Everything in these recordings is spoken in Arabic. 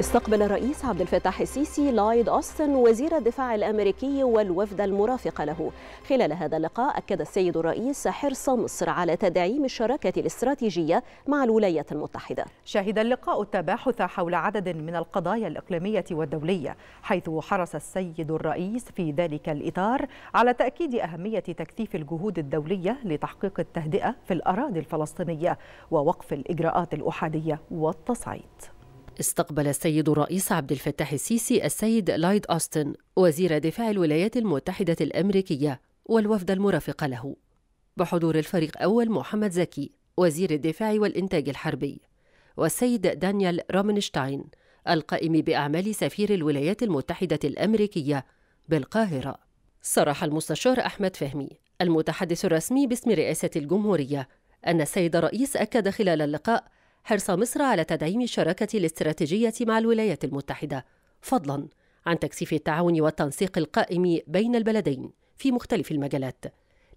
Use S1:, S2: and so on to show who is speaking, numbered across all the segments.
S1: استقبل الرئيس عبد الفتاح السيسي لايد أوستن وزير الدفاع الأمريكي والوفد المرافق له خلال هذا اللقاء أكد السيد الرئيس حرص مصر على تدعيم الشراكة الاستراتيجية مع الولايات المتحدة شهد اللقاء التباحث حول عدد من القضايا الإقليمية والدولية حيث حرص السيد الرئيس في ذلك الإطار على تأكيد أهمية تكثيف الجهود الدولية لتحقيق التهدئة في الأراضي الفلسطينية ووقف الإجراءات الأحادية والتصعيد استقبل
S2: السيد الرئيس عبد الفتاح السيسي السيد لايد أوستن وزير دفاع الولايات المتحدة الأمريكية والوفد المرافق له بحضور الفريق أول محمد زكي وزير الدفاع والإنتاج الحربي والسيد دانيال رومنشتاين القائم بأعمال سفير الولايات المتحدة الأمريكية بالقاهرة صرح المستشار أحمد فهمي المتحدث الرسمي باسم رئاسة الجمهورية أن السيد الرئيس أكد خلال اللقاء حرص مصر على تدعيم الشراكة الاستراتيجية مع الولايات المتحدة فضلا عن تكثيف التعاون والتنسيق القائم بين البلدين في مختلف المجالات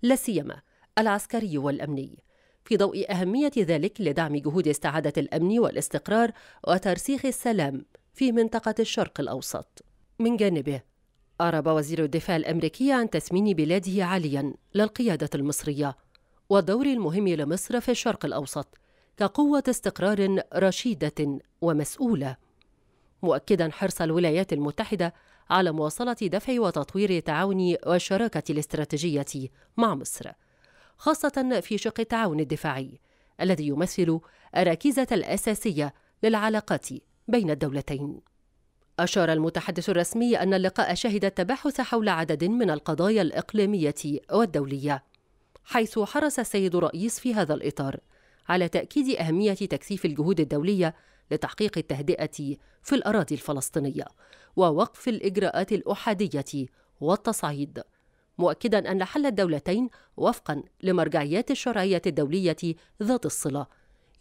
S2: لا سيما العسكري والأمني في ضوء أهمية ذلك لدعم جهود استعادة الأمن والاستقرار وترسيخ السلام في منطقة الشرق الأوسط من جانبه أعرب وزير الدفاع الأمريكي عن تسمين بلاده عاليا للقيادة المصرية والدور المهم لمصر في الشرق الأوسط كقوة استقرار رشيدة ومسؤولة مؤكدا حرص الولايات المتحدة على مواصلة دفع وتطوير تعاون والشراكة الاستراتيجية مع مصر خاصة في شق التعاون الدفاعي الذي يمثل الركيزة الأساسية للعلاقات بين الدولتين أشار المتحدث الرسمي أن اللقاء شهد التباحث حول عدد من القضايا الإقليمية والدولية حيث حرص السيد الرئيس في هذا الإطار على تأكيد أهمية تكثيف الجهود الدولية لتحقيق التهدئة في الأراضي الفلسطينية ووقف الإجراءات الأحادية والتصعيد مؤكدا أن حل الدولتين وفقا لمرجعيات الشرعية الدولية ذات الصلة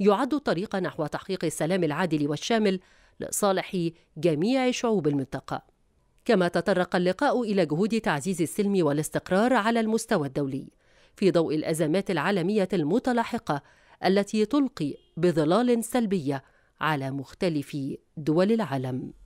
S2: يعد طريقا نحو تحقيق السلام العادل والشامل لصالح جميع شعوب المنطقة كما تطرق اللقاء إلى جهود تعزيز السلم والاستقرار على المستوى الدولي في ضوء الأزمات العالمية المتلاحقة التي تلقي بظلال سلبية على مختلف دول العالم